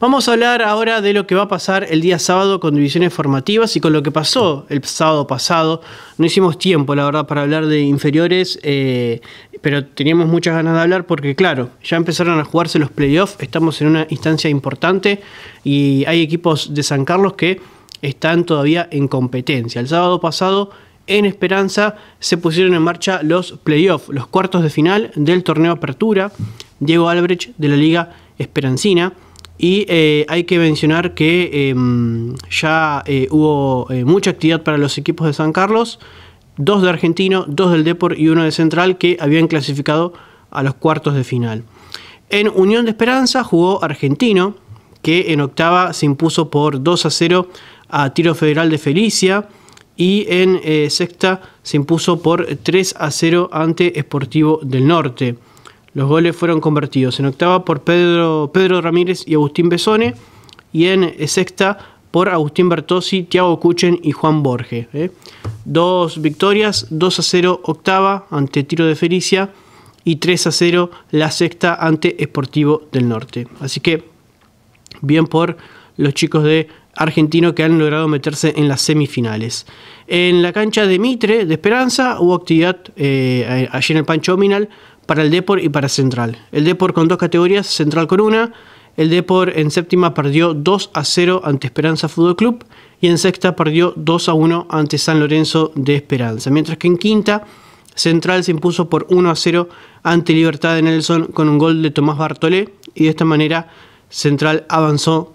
Vamos a hablar ahora de lo que va a pasar el día sábado con divisiones formativas y con lo que pasó el sábado pasado. No hicimos tiempo, la verdad, para hablar de inferiores, eh, pero teníamos muchas ganas de hablar porque, claro, ya empezaron a jugarse los playoffs, estamos en una instancia importante y hay equipos de San Carlos que están todavía en competencia. El sábado pasado en Esperanza se pusieron en marcha los playoffs, los cuartos de final del torneo Apertura. Diego Albrecht de la Liga Esperancina y eh, hay que mencionar que em, ya eh, hubo eh, mucha actividad para los equipos de San Carlos, dos de Argentino, dos del Deport y uno de Central que habían clasificado a los cuartos de final. En Unión de Esperanza jugó Argentino, que en octava se impuso por 2 a 0 a Tiro Federal de Felicia y en sexta se impuso por 3 a 0 ante Esportivo del Norte. Los goles fueron convertidos en octava por Pedro, Pedro Ramírez y Agustín Besone y en eh, sexta por Agustín Bertossi, Thiago Cuchen y Juan Borges. ¿eh? Dos victorias, 2 a 0 octava ante Tiro de Felicia y 3 a 0 la sexta ante Esportivo del Norte. Así que bien por los chicos de Argentino que han logrado meterse en las semifinales. En la cancha de Mitre de Esperanza hubo actividad eh, allí en el Pancho Ominal para el Depor y para Central. El Depor con dos categorías, Central con una. El Depor en séptima perdió 2 a 0 ante Esperanza Fútbol Club y en sexta perdió 2 a 1 ante San Lorenzo de Esperanza. Mientras que en quinta, Central se impuso por 1 a 0 ante Libertad de Nelson con un gol de Tomás Bartolé y de esta manera Central avanzó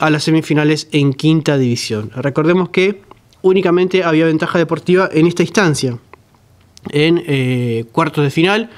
a las semifinales en quinta división. Recordemos que únicamente había ventaja deportiva en esta instancia en eh, cuartos de final.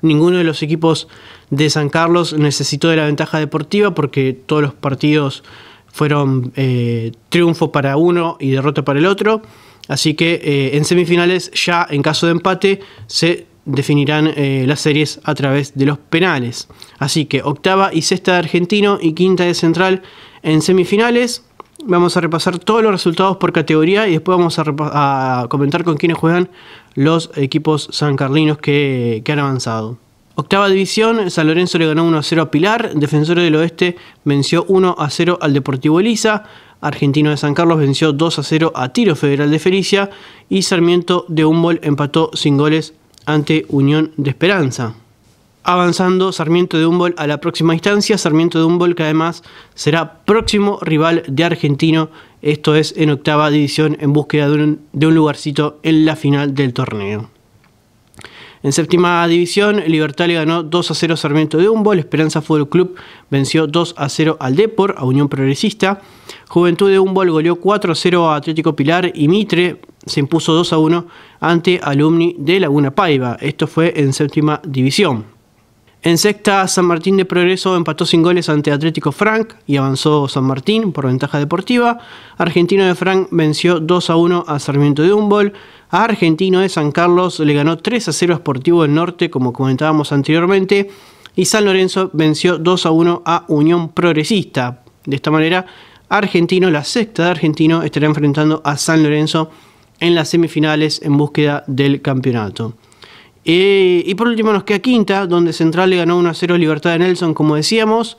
Ninguno de los equipos de San Carlos necesitó de la ventaja deportiva porque todos los partidos fueron eh, triunfo para uno y derrota para el otro. Así que eh, en semifinales ya en caso de empate se definirán las series a través de los penales. Así que octava y sexta de Argentino y quinta de Central en semifinales vamos a repasar todos los resultados por categoría y después vamos a, comentar con quiénes juegan los equipos san que, que han avanzado. Octava división, San Lorenzo le ganó 1 a 0 a Pilar, Defensor del Oeste venció 1 a 0 al Deportivo Elisa, Argentino de San Carlos venció 2 a 0 a Tiro Federal de Felicia y Sarmiento de Humboldt empató sin goles ante Unión de Esperanza avanzando Sarmiento de Humboldt a la próxima instancia. Sarmiento de Humboldt que además será próximo rival de Argentino, esto es en octava división en búsqueda de un, lugarcito en la final del torneo. En séptima división, Libertad le ganó 2 a 0 Sarmiento de Humboldt, Esperanza Fútbol Club venció 2 a 0 al Depor, a Unión Progresista, Juventud de Humboldt goleó 4 a 0 a Atlético Pilar y Mitre se impuso 2 a 1 ante Alumni de Laguna Paiva. Esto fue en séptima división. En sexta, San Martín de Progreso empató sin goles ante Atlético Frank y avanzó San Martín por ventaja deportiva. Argentino de Frank venció 2 a 1 a Sarmiento de Humboldt. A Argentino de San Carlos le ganó 3 a 0 a Sportivo del Norte, como comentábamos anteriormente. Y San Lorenzo venció 2 a 1 a Unión Progresista. De esta manera, Argentino, la sexta de Argentino, estará enfrentando a San Lorenzo en las semifinales en búsqueda del campeonato. Eh, y por último nos queda quinta, donde Central le ganó 1 a 0 Libertad de Nelson, como decíamos.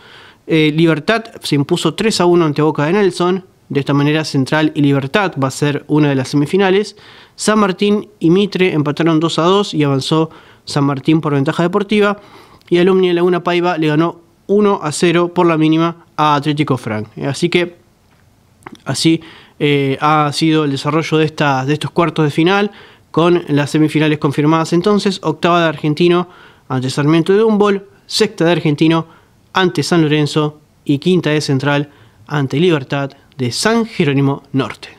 Eh, Libertad se impuso 3 a 1 ante Boca de Nelson. De esta manera Central y Libertad va a ser una de las semifinales. San Martín y Mitre empataron 2 a 2 y avanzó San Martín por ventaja deportiva. Y Alumni de Laguna Paiva le ganó 1 a 0 por la mínima a Atlético Frank. Eh, así que así ha sido el desarrollo de, de estos cuartos de final con las semifinales confirmadas entonces, octava de Argentino ante Sarmiento de Humboldt, sexta de Argentino ante San Lorenzo y quinta de Central ante Libertad de San Jerónimo Norte.